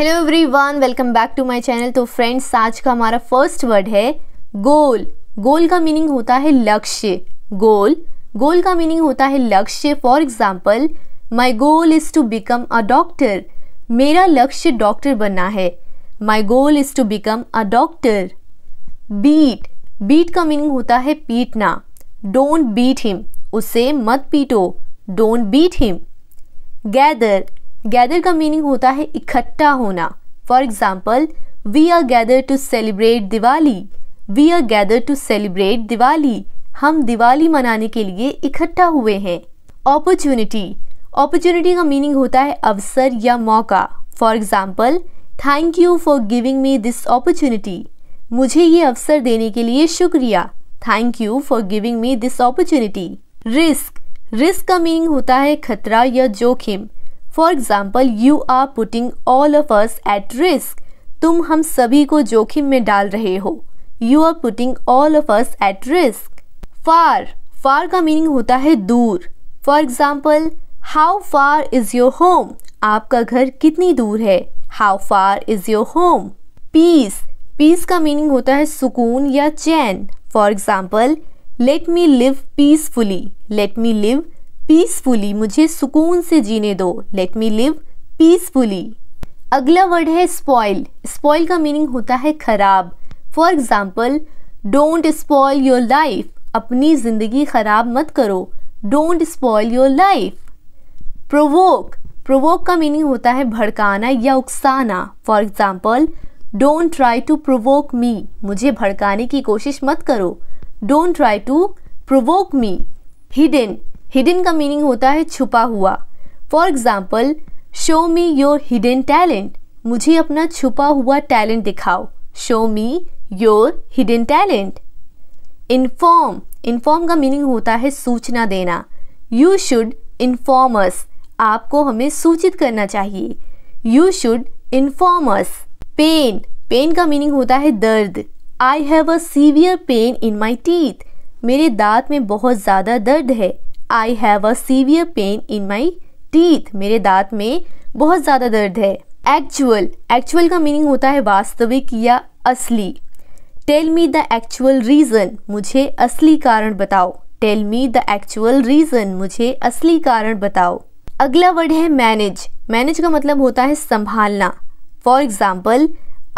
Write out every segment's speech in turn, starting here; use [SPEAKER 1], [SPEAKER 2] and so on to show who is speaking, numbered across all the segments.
[SPEAKER 1] Hello everyone welcome back to my channel तो friends आज का हमारा फर्स्ट वर्ड है गोल गोल का मीनिंग होता है लक्ष्य गोल गोल का मीनिंग होता है लक्ष्य for example my goal is to become a doctor मेरा लक्ष्य डॉक्टर बनना है my goal is to become a doctor beat beat का मीनिंग होता है पीटना डोंट बीट हिम उसे मत पीटो don't beat him gather gather का मीनिंग होता है इकट्ठा होना for example we are gather to celebrate Diwali we are gather to celebrate Diwali हम दिवाली मनाने के लिए इकट्ठा हुए हैं अपॉर्चुनिटी अपॉर्चुनिटी का मीनिंग होता है अवसर या मौका for example thank you for giving me this opportunity मुझे ये अवसर देने के लिए शुक्रिया thank you for giving me this opportunity risk risk का मीनिंग होता है खतरा या जोखिम for example you are putting all of us at risk तुम हम सभी को जोखिम में डाल रहे हो you are putting all of us at risk far far का मीनिंग होता है दूर for example how far is your home आपका घर कितनी दूर है how far is your home peace peace का मीनिंग होता है सुकून या चैन for example let me live peacefully let me live peacefully मुझे सुकून से जीने दो लेट मी लिव पीसफुली अगला वर्ड है स्पॉयल स्पॉयल का मीनिंग होता है खराब for example don't spoil your life अपनी ज़िंदगी ख़राब मत करो don't spoil your life provoke provoke का मीनिंग होता है भड़काना या उकसाना for example don't try to provoke me मुझे भड़काने की कोशिश मत करो don't try to provoke me hidden hidden का मीनिंग होता है छुपा हुआ for example show me your hidden talent मुझे अपना छुपा हुआ टैलेंट दिखाओ show me your hidden talent inform inform का मीनिंग होता है सूचना देना यू शुड इन्फॉर्मस आपको हमें सूचित करना चाहिए you should informs pain pain का मीनिंग होता है दर्द I have a severe pain in my teeth मेरे दांत में बहुत ज़्यादा दर्द है I have a severe pain in my teeth मेरे दांत में बहुत ज़्यादा दर्द है एक्चुअल एक्चुअल का मीनिंग होता है वास्तविक या असली tell me the actual reason मुझे असली कारण बताओ tell me the actual reason मुझे असली कारण बताओ अगला वर्ड है मैनेज मैनेज का मतलब होता है संभालना for example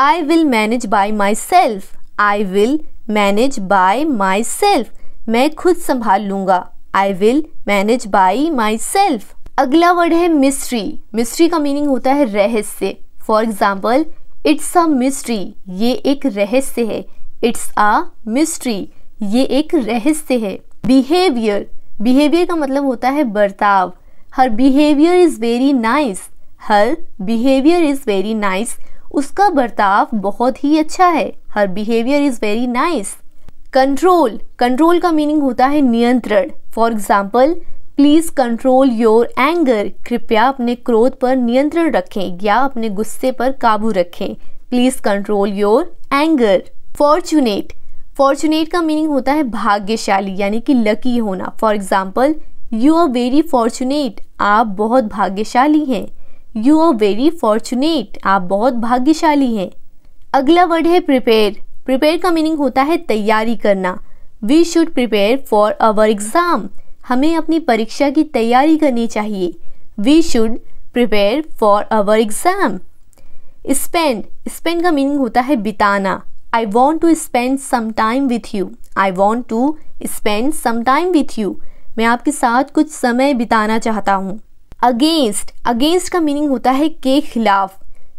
[SPEAKER 1] I will manage by myself I will manage by myself मैं खुद संभाल लूँगा I will manage by myself अगला वर्ड है मिस्ट्री मिस्ट्री का मीनिंग होता है रहस्य for example it's a mystery ये एक रहस्य है इट्स अ मिस्ट्री ये एक रहस्य है बिहेवियर बिहेवियर का मतलब होता है बर्ताव her behaviour is very nice her behaviour is very nice उसका बर्ताव बहुत ही अच्छा है her behaviour is very nice control control का मीनिंग होता है नियंत्रण for example please control your anger कृपया अपने क्रोध पर नियंत्रण रखें या अपने गुस्से पर काबू रखें please control your anger fortunate fortunate का मीनिंग होता है भाग्यशाली यानी कि लकी होना for example you are very fortunate आप बहुत भाग्यशाली हैं यू आर वेरी फॉर्चुनेट आप बहुत भाग्यशाली हैं अगला वर्ड है प्रिपेयर प्रिपेयर का मीनिंग होता है तैयारी करना we should prepare for our exam हमें अपनी परीक्षा की तैयारी करनी चाहिए we should prepare for our exam spend spend का मीनिंग होता है बिताना I want to spend some time with you I want to spend some time with you मैं आपके साथ कुछ समय बिताना चाहता हूँ अगेंस्ट अगेंस्ट का मीनिंग होता है के खिलाफ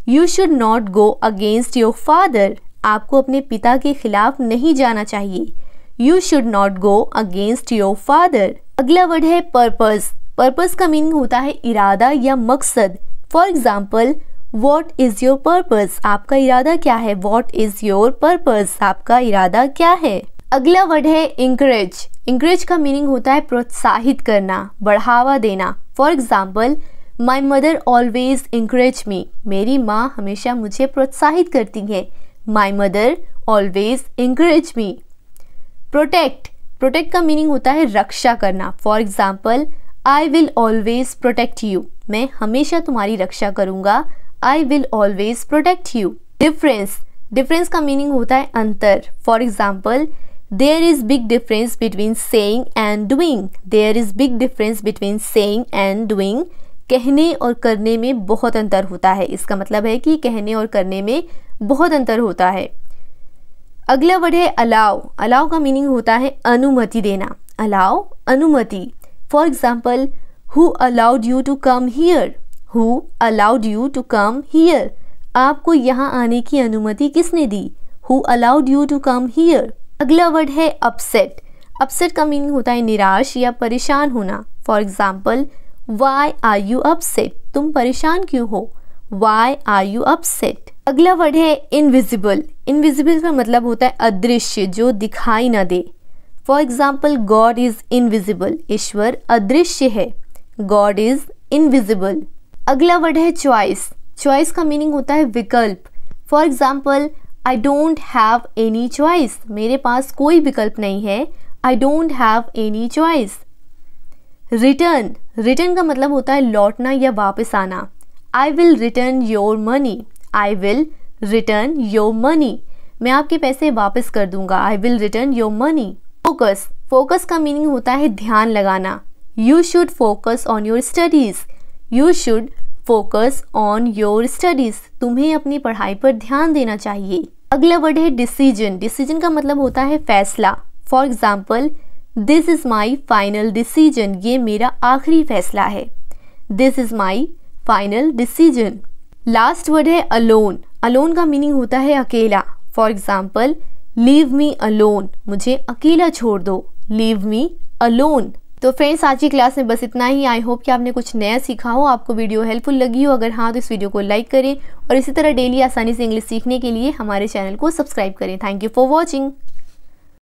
[SPEAKER 1] you should not go against your father आपको अपने पिता के खिलाफ नहीं जाना चाहिए you should not go against your father अगला वर्ड है पर्पज पर्पज का मीनिंग होता है इरादा या मकसद for example what is your purpose आपका इरादा क्या है वॉट इज योर पर्पज आपका इरादा क्या है अगला वर्ड है इंकरेज इंकरेज का मीनिंग होता है प्रोत्साहित करना बढ़ावा देना for example my mother always encourage me मेरी माँ हमेशा मुझे प्रोत्साहित करती है my mother always encourage me protect protect का मीनिंग होता है रक्षा करना for example I will always protect you मैं हमेशा तुम्हारी रक्षा करूँगा I will always protect you difference difference का मीनिंग होता है अंतर for example there is big difference between saying and doing there is big difference between saying and doing कहने और करने में बहुत अंतर होता है इसका मतलब है कि कहने और करने में बहुत अंतर होता है अगला वर्ड है अलाव अलाव का मीनिंग होता है अनुमति देना अलाव अनुमति for example who allowed you to come here who allowed you to come here आपको यहाँ आने की अनुमति किसने दी who allowed you to come here अगला वर्ड है अपसेट अपसेट का मीनिंग होता है निराश या परेशान होना for example why are you upset? तुम परेशान क्यों हो वाई आर यू upset? अगला वर्ड है इनविजिबल इनविजिबल का मतलब होता है अदृश्य जो दिखाई ना दे for example God is invisible ईश्वर अदृश्य है गॉड इज इनविजिबल अगला वर्ड है चॉइस चॉइस का मीनिंग होता है विकल्प for example I don't have any choice मेरे पास कोई विकल्प नहीं है I don't have any choice return return का मतलब होता है लौटना या वापस आना I will return your money I will return your money मैं आपके पैसे वापस कर दूंगा I will return your money focus focus का मीनिंग होता है ध्यान लगाना you should focus on your studies you should focus on your studies तुम्हें अपनी पढ़ाई पर ध्यान देना चाहिए अगला वर्ड है डिसीजन डिसीजन का मतलब होता है फैसला for example this is my final decision ये मेरा आखिरी फैसला है this is my final decision last word है अलोन अलोन का मीनिंग होता है अकेला for example leave me alone मुझे अकेला छोड़ दो लीव मी अलोन तो फ्रेंड्स आज की क्लास में बस इतना ही आई होप कि आपने कुछ नया सीखा हो आपको वीडियो हेल्पफुल लगी हो अगर हाँ तो इस वीडियो को लाइक करें और इसी तरह डेली आसानी से इंग्लिश सीखने के लिए हमारे चैनल को सब्सक्राइब करें थैंक यू फॉर वॉचिंग